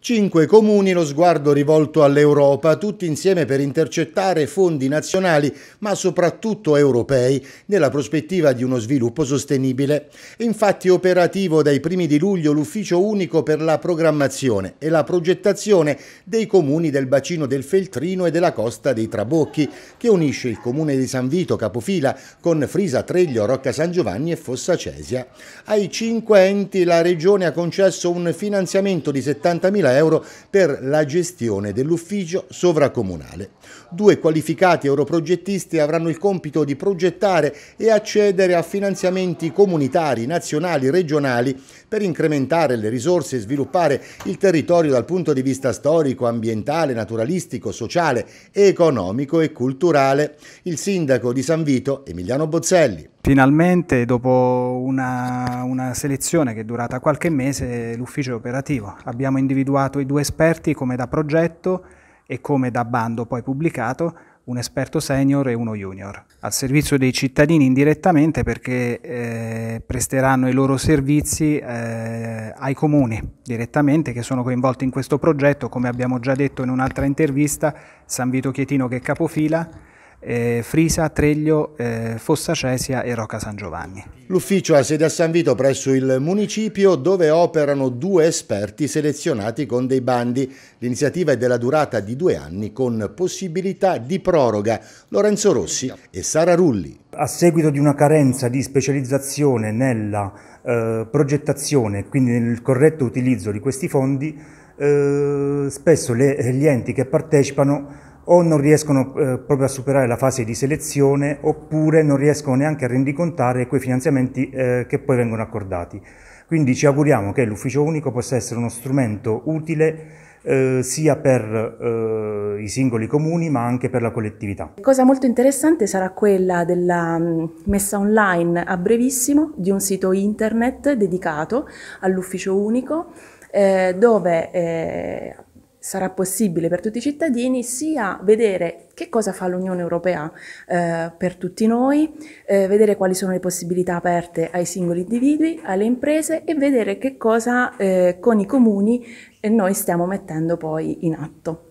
Cinque comuni lo sguardo rivolto all'Europa, tutti insieme per intercettare fondi nazionali, ma soprattutto europei, nella prospettiva di uno sviluppo sostenibile. È infatti operativo dai primi di luglio l'Ufficio unico per la programmazione e la progettazione dei comuni del bacino del Feltrino e della costa dei Trabocchi, che unisce il comune di San Vito, Capofila, con Frisa, Treglio, Rocca San Giovanni e Fossa Cesia. Ai cinque enti la Regione ha concesso un finanziamento di 70.000 100.000 euro per la gestione dell'ufficio sovracomunale. Due qualificati europrogettisti avranno il compito di progettare e accedere a finanziamenti comunitari, nazionali, regionali per incrementare le risorse e sviluppare il territorio dal punto di vista storico, ambientale, naturalistico, sociale, economico e culturale. Il sindaco di San Vito, Emiliano Bozzelli. Finalmente, dopo una, una, selezione che è durata qualche mese, l'ufficio è operativo. Abbiamo individuato i due esperti come da progetto e come da bando poi pubblicato, un esperto senior e uno junior, al servizio dei cittadini indirettamente perché eh, presteranno i loro servizi eh, ai comuni direttamente che sono coinvolti in questo progetto, come abbiamo già detto in un'altra intervista, San Vito Chietino che è capofila, eh, Frisa, Treglio, eh, Fossa Cesia e Rocca San Giovanni. L'ufficio ha sede a San Vito presso il municipio dove operano due esperti selezionati con dei bandi. L'iniziativa è della durata di due anni con possibilità di proroga. Lorenzo Rossi e Sara Rulli. A seguito di una carenza di specializzazione nella eh, progettazione, quindi nel corretto utilizzo di questi fondi, eh, spesso le, gli enti che partecipano o non riescono eh, proprio a superare la fase di selezione oppure non riescono neanche a rendicontare quei finanziamenti eh, che poi vengono accordati. Quindi ci auguriamo che l'ufficio unico possa essere uno strumento utile eh, sia per eh, i singoli comuni ma anche per la collettività. Cosa molto interessante sarà quella della mm, messa online a brevissimo di un sito internet dedicato all'ufficio unico eh, dove eh, sarà possibile per tutti i cittadini sia vedere che cosa fa l'Unione Europea eh, per tutti noi, eh, vedere quali sono le possibilità aperte ai singoli individui, alle imprese e vedere che cosa eh, con i comuni eh, noi stiamo mettendo poi in atto.